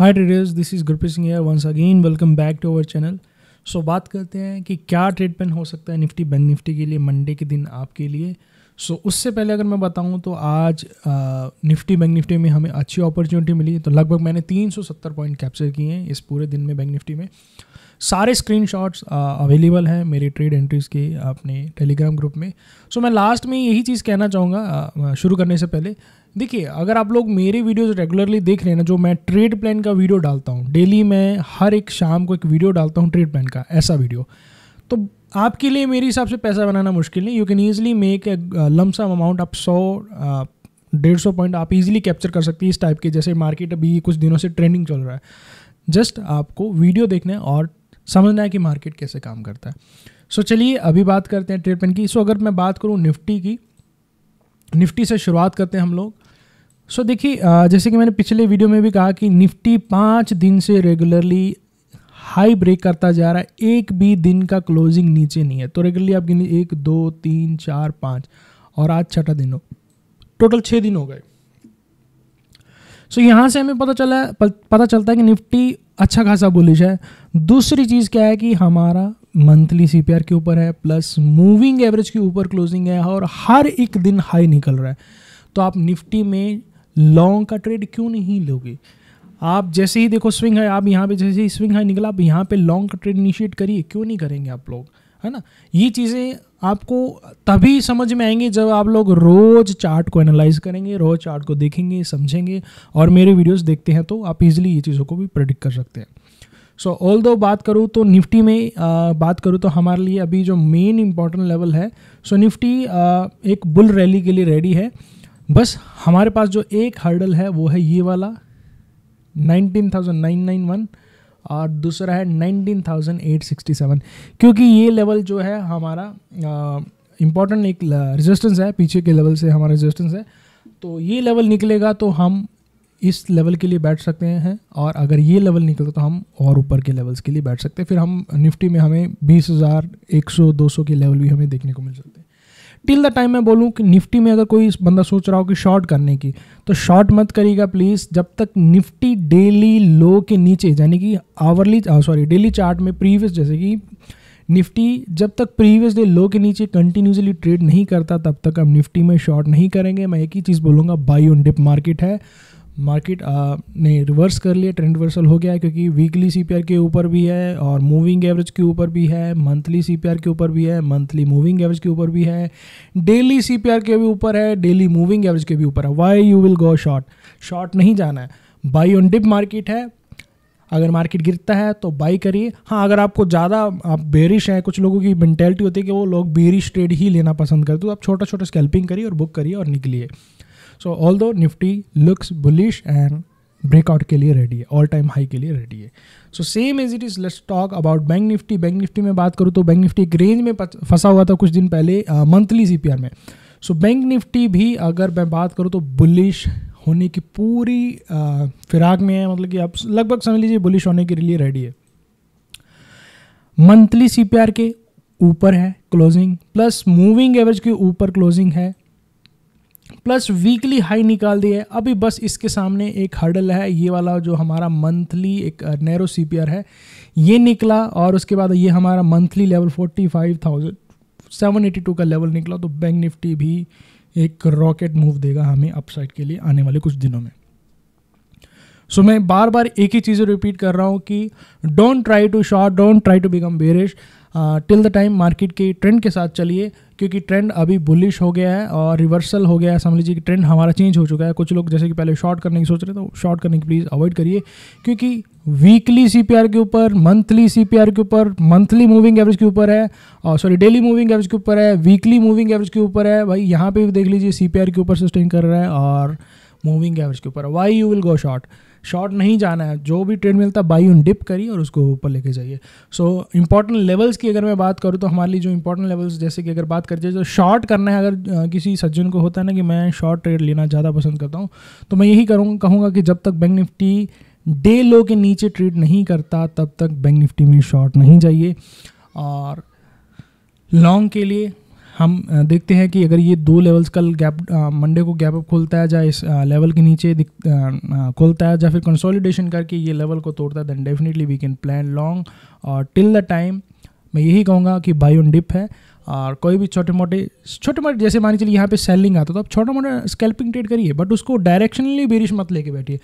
hi traders this is Gurpreet Singh यार once again welcome back to our channel so बात करते हैं कि क्या ट्रेड पेन हो सकता है निफ्टी बैंक निफ्टी के लिए मंडे के दिन आपके लिए सो so, उससे पहले अगर मैं बताऊं तो आज निफ्टी बैंक निफ्टी में हमें अच्छी अपॉर्चुनिटी मिली तो लगभग मैंने 370 पॉइंट कैप्चर किए हैं इस पूरे दिन में बैंक निफ्टी में सारे स्क्रीनशॉट्स अवेलेबल हैं मेरे ट्रेड एंट्रीज़ के अपने टेलीग्राम ग्रुप में सो so, मैं लास्ट में यही चीज़ कहना चाहूँगा शुरू करने से पहले देखिए अगर आप लोग मेरे वीडियोस रेगुलरली देख रहे हैं ना जो मैं ट्रेड प्लान का वीडियो डालता हूँ डेली मैं हर एक शाम को एक वीडियो डालता हूँ ट्रेड प्लान का ऐसा वीडियो तो आपके लिए मेरे हिसाब से पैसा बनाना मुश्किल नहीं you can easily make a lump sum amount आप सौ uh, डेढ़ सौ पॉइंट आप इजीली कैप्चर कर सकती हैं इस टाइप के जैसे मार्केट अभी कुछ दिनों से ट्रेंडिंग चल रहा है जस्ट आपको वीडियो देखना है और समझना है कि मार्केट कैसे काम करता है सो so, चलिए अभी बात करते हैं ट्रेड पेन की सो so, अगर मैं बात करूँ निफ्टी की निफ्टी से शुरुआत करते हैं हम लोग सो so, देखिए uh, जैसे कि मैंने पिछले वीडियो में भी कहा कि निफ्टी पाँच दिन से रेगुलरली हाई ब्रेक करता जा रहा है एक भी दिन का क्लोजिंग नीचे नहीं है तो रेगुलरली आप गिनिए एक दो तीन चार पाँच और आज छठा दिन हो टोटल छः दिन हो गए सो so, यहाँ से हमें पता चला पता चलता है कि निफ्टी अच्छा खासा बुलिश है दूसरी चीज़ क्या है कि हमारा मंथली सी के ऊपर है प्लस मूविंग एवरेज के ऊपर क्लोजिंग है और हर एक दिन हाई निकल रहा है तो आप निफ्टी में लॉन्ग का ट्रेड क्यों नहीं लोगे आप जैसे ही देखो स्विंग है आप यहाँ पे जैसे ही स्विंग है निकला आप यहाँ पे लॉन्ग ट्रेड इनिशिएट करिए क्यों नहीं करेंगे आप लोग है ना ये चीज़ें आपको तभी समझ में आएंगी जब आप लोग रोज़ चार्ट को एनालाइज करेंगे रोज़ चार्ट को देखेंगे समझेंगे और मेरे वीडियोस देखते हैं तो आप इजीली ये चीज़ों को भी प्रेडिक्ट कर सकते हैं सो ऑल दो बात करूँ तो निफ्टी में आ, बात करूँ तो हमारे लिए अभी जो मेन इंपॉर्टेंट लेवल है सो so, निफ्टी आ, एक बुल रैली के लिए रेडी है बस हमारे पास जो एक हर्डल है वो है ये वाला 19,991 और दूसरा है 19,867 क्योंकि ये लेवल जो है हमारा इम्पॉर्टेंट एक रेजिस्टेंस है पीछे के लेवल से हमारा रेजिस्टेंस है तो ये लेवल निकलेगा तो हम इस लेवल के लिए बैठ सकते हैं और अगर ये लेवल निकलता तो हम और ऊपर के लेवल्स के लिए बैठ सकते हैं फिर हम निफ्टी में हमें बीस हज़ार एक सौ दो सौ के लेवल भी हमें देखने को मिल सकते हैं टिल द टाइम मैं बोलूँ कि निफ्टी में अगर कोई बंदा सोच रहा हो कि शॉर्ट करने की तो शॉर्ट मत करिएगा प्लीज़ जब तक निफ्टी डेली लो के नीचे यानी कि आवरली सॉरी डेली चार्ट में प्रीवियस जैसे कि निफ्टी जब तक प्रीवियस डे लो के नीचे कंटिन्यूसली ट्रेड नहीं करता तब तक हम निफ्टी में शॉर्ट नहीं करेंगे मैं एक ही चीज़ बोलूँगा बाई ऑन डिप मार्केट है मार्केट ने रिवर्स कर लिया ट्रेंड रिवर्सल हो गया है क्योंकि वीकली सी के ऊपर भी है और मूविंग एवरेज के ऊपर भी है मंथली सी के ऊपर भी है मंथली मूविंग एवरेज के ऊपर भी है डेली सी के भी ऊपर है डेली मूविंग एवरेज के भी ऊपर है why you will go short short नहीं जाना है बाई ऑन डिप मार्केट है अगर मार्केट गिरता है तो बाई करिए हाँ अगर आपको ज़्यादा आप बेरिश हैं कुछ लोगों की मैंटेलिटी होती है कि वो लोग बेरिश ट्रेड ही लेना पसंद करते तो आप छोटा छोटा स्कैल्पिंग करिए और बुक करिए और निकलिए so although Nifty looks bullish and breakout के लिए रेडी है ऑल टाइम हाई के लिए रेडी है so same as it is let's talk about bank Nifty bank Nifty में बात करूँ तो बैंक निफ्टी एक रेंज में फंसा हुआ था कुछ दिन पहले मंथली uh, सी में सो बैंक निफ्टी भी अगर मैं बात करूँ तो बुलिश होने की पूरी फिराक में है मतलब कि आप लगभग समझ लीजिए बुलिश होने के लिए रेडी है मंथली सी के ऊपर है क्लोजिंग प्लस मूविंग एवरेज के ऊपर क्लोजिंग है प्लस वीकली हाई निकाल दिया है अभी बस इसके सामने एक हर्डल है ये वाला जो हमारा मंथली एक नैरो सी है ये निकला और उसके बाद ये हमारा monthly level forty five thousand seven eighty two का लेवल निकला तो बैंक निफ्टी भी एक रॉकेट मूव देगा हमें अपसाइड के लिए आने वाले कुछ दिनों में सो so, मैं बार बार एक ही चीज़ रिपीट कर रहा हूँ कि don't try to short don't try to become bearish till the time market के ट्रेंड के साथ चलिए क्योंकि ट्रेंड अभी बुलिश हो गया है और रिवर्सल हो गया है समझ लीजिए कि ट्रेंड हमारा चेंज हो चुका है कुछ लोग जैसे कि पहले शॉर्ट करने की सोच रहे थे शॉर्ट तो करने की प्लीज़ अवॉइड करिए क्योंकि वीकली सी के ऊपर मंथली सी के ऊपर मंथली मूविंग एवरेज के ऊपर है और सॉरी डेली मूविंग एवरेज के ऊपर है वीकली मूविंग एवरेज के ऊपर है भाई यहाँ पर भी देख लीजिए सी के ऊपर सस्टेन कर रहा है और मूविंग एवरेज के ऊपर why you will go short short नहीं जाना है जो भी ट्रेड मिलता है बाई यून डिप करिए और उसको ऊपर लेके जाइए सो इंपॉर्टेंट लेवल्स की अगर मैं बात करूँ तो हमारे लिए जो इंपॉर्टेंट लेवल्स जैसे कि अगर बात जाए तो शॉर्ट करना है अगर किसी सज्जन को होता है ना कि मैं शॉर्ट ट्रेड लेना ज़्यादा पसंद करता हूँ तो मैं यही करूँगा कहूँगा कि जब तक बैंक निफ्टी डे लो के नीचे ट्रेड नहीं करता तब तक बैंक निफ्टी में शॉर्ट नहीं जाइए और लॉन्ग के लिए हम देखते हैं कि अगर ये दो लेवल्स कल गैप मंडे को गैप अप खोलता है या इस लेवल के नीचे खोलता है या फिर कंसोलिडेशन करके ये लेवल को तोड़ता है then definitely we can plan long और टिल द टाइम मैं यही कहूँगा कि बाई ऑन डिप है और कोई भी छोटे मोटे छोटे मोटे जैसे मान चलिए यहाँ पे सेलिंग आता तो आप छोटा मोटा स्कैल्पिंग ट्रेड करिए बट उसको डायरेक्शनली बेरिश मत लेके बैठिए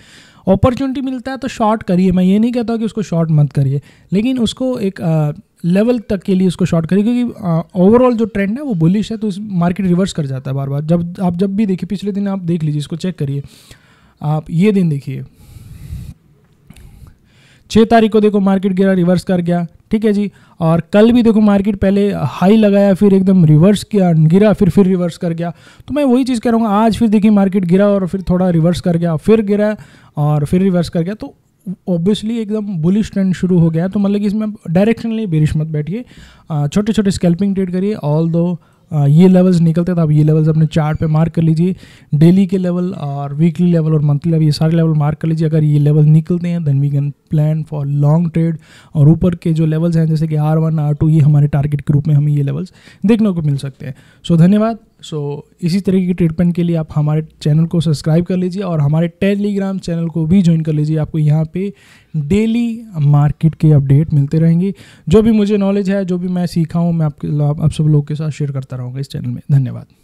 अपॉर्चुनिटी मिलता है तो शॉर्ट करिए मैं ये नहीं कहता कि उसको शॉर्ट मत करिए लेकिन उसको एक लेवल तक के लिए उसको शॉर्ट करिए क्योंकि ओवरऑल जो ट्रेंड है वो बुलिश है तो इस मार्केट रिवर्स कर जाता है बार बार जब आप जब भी देखिए पिछले दिन आप देख लीजिए इसको चेक करिए आप ये दिन देखिए छः तारीख को देखो मार्केट गिरा रिवर्स कर गया ठीक है जी और कल भी देखो मार्केट पहले हाई लगाया फिर एकदम रिवर्स किया गिरा फिर फिर रिवर्स कर गया तो मैं वही चीज़ कह रहा हूँ आज फिर देखिए मार्केट गिरा और फिर थोड़ा रिवर्स कर गया फिर गिरा और फिर रिवर्स कर गया तो ऑब्वियसली एकदम बुलिश ट्रेंड शुरू हो गया तो मतलब कि इसमें डायरेक्शनली बेरिश मत बैठिए छोटे छोटे स्कैल्पिंग ट्रेड करिए ऑल दो ये लेवल्स निकलते थे तो आप ये लेवल्स अपने चार्ट पे मार्क कर लीजिए डेली के लेवल और वीकली लेवल और मंथली लेवल ये सारे लेवल मार्क कर लीजिए अगर ये लेवल निकलते हैं then we can plan for long trade और ऊपर के जो लेवल्स हैं जैसे कि आर वन आर टू ये हमारे टारगेट के रूप में हमें ये लेवल्स देखने को मिल सकते हैं सो so, धन्यवाद सो so, इसी तरह की ट्रीटमेंट के लिए आप हमारे चैनल को सब्सक्राइब कर लीजिए और हमारे टेलीग्राम चैनल को भी ज्वाइन कर लीजिए आपको यहाँ पे डेली मार्केट के अपडेट मिलते रहेंगे जो भी मुझे नॉलेज है जो भी मैं सीखा हूँ मैं आपके आप, सब लोगों के साथ शेयर करता रहूँगा इस चैनल में धन्यवाद